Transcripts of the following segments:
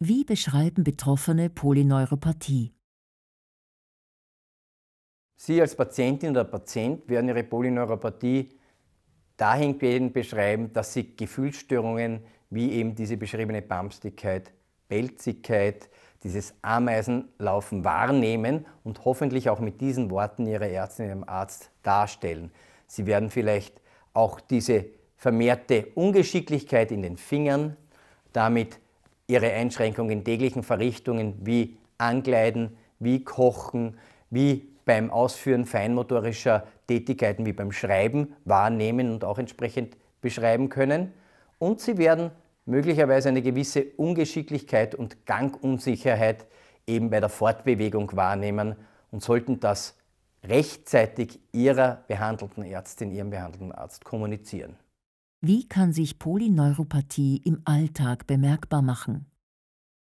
Wie beschreiben Betroffene Polyneuropathie? Sie als Patientin oder Patient werden Ihre Polyneuropathie dahingehend beschreiben, dass Sie Gefühlsstörungen wie eben diese beschriebene Bamstigkeit, Pelzigkeit, dieses Ameisenlaufen wahrnehmen und hoffentlich auch mit diesen Worten Ihre Ärztin, Ihrem Arzt darstellen. Sie werden vielleicht auch diese vermehrte Ungeschicklichkeit in den Fingern, damit ihre Einschränkungen in täglichen Verrichtungen wie Ankleiden, wie Kochen, wie beim Ausführen feinmotorischer Tätigkeiten wie beim Schreiben wahrnehmen und auch entsprechend beschreiben können. Und sie werden möglicherweise eine gewisse Ungeschicklichkeit und Gangunsicherheit eben bei der Fortbewegung wahrnehmen und sollten das rechtzeitig ihrer behandelten Ärztin, ihrem behandelten Arzt kommunizieren. Wie kann sich Polyneuropathie im Alltag bemerkbar machen?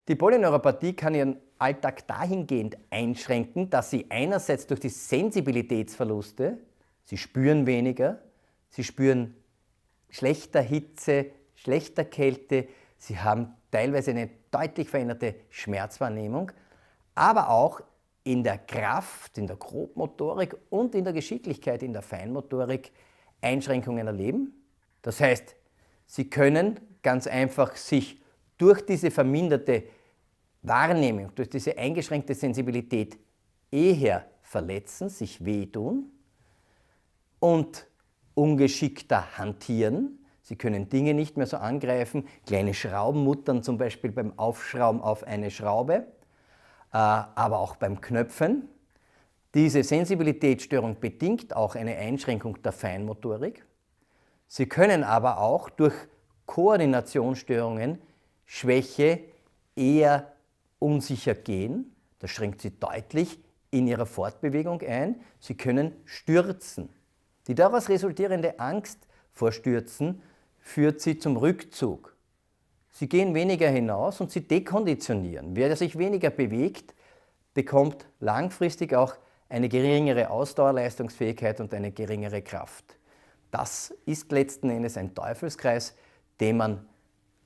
Die Polyneuropathie kann ihren Alltag dahingehend einschränken, dass sie einerseits durch die Sensibilitätsverluste, sie spüren weniger, sie spüren schlechter Hitze, schlechter Kälte, sie haben teilweise eine deutlich veränderte Schmerzwahrnehmung, aber auch in der Kraft, in der Grobmotorik und in der Geschicklichkeit, in der Feinmotorik Einschränkungen erleben. Das heißt, Sie können ganz einfach sich durch diese verminderte Wahrnehmung, durch diese eingeschränkte Sensibilität eher verletzen, sich wehtun und ungeschickter hantieren. Sie können Dinge nicht mehr so angreifen, kleine Schrauben muttern zum Beispiel beim Aufschrauben auf eine Schraube, äh, aber auch beim Knöpfen. Diese Sensibilitätsstörung bedingt auch eine Einschränkung der Feinmotorik. Sie können aber auch durch Koordinationsstörungen, Schwäche eher unsicher gehen. Das schränkt sie deutlich in ihrer Fortbewegung ein. Sie können stürzen. Die daraus resultierende Angst vor Stürzen führt sie zum Rückzug. Sie gehen weniger hinaus und sie dekonditionieren. Wer sich weniger bewegt, bekommt langfristig auch eine geringere Ausdauerleistungsfähigkeit und eine geringere Kraft. Das ist letzten Endes ein Teufelskreis, den man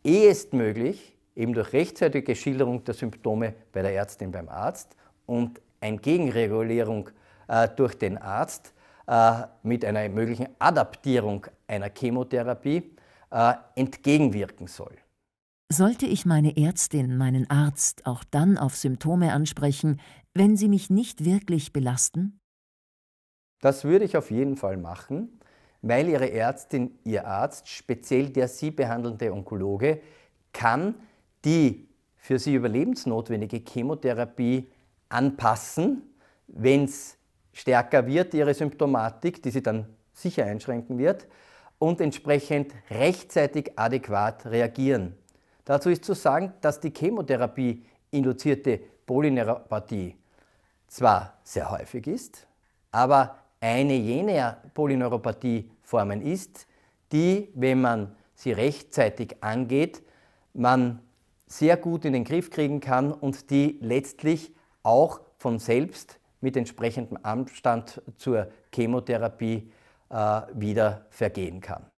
ehestmöglich eben durch rechtzeitige Schilderung der Symptome bei der Ärztin beim Arzt und eine Gegenregulierung äh, durch den Arzt äh, mit einer möglichen Adaptierung einer Chemotherapie äh, entgegenwirken soll. Sollte ich meine Ärztin, meinen Arzt auch dann auf Symptome ansprechen, wenn sie mich nicht wirklich belasten? Das würde ich auf jeden Fall machen weil Ihre Ärztin, Ihr Arzt, speziell der Sie behandelnde Onkologe, kann die für Sie überlebensnotwendige Chemotherapie anpassen, wenn es stärker wird, Ihre Symptomatik, die Sie dann sicher einschränken wird, und entsprechend rechtzeitig adäquat reagieren. Dazu ist zu sagen, dass die Chemotherapie induzierte Polyneuropathie zwar sehr häufig ist, aber eine jener Polyneuropathieformen ist, die, wenn man sie rechtzeitig angeht, man sehr gut in den Griff kriegen kann und die letztlich auch von selbst mit entsprechendem Abstand zur Chemotherapie äh, wieder vergehen kann.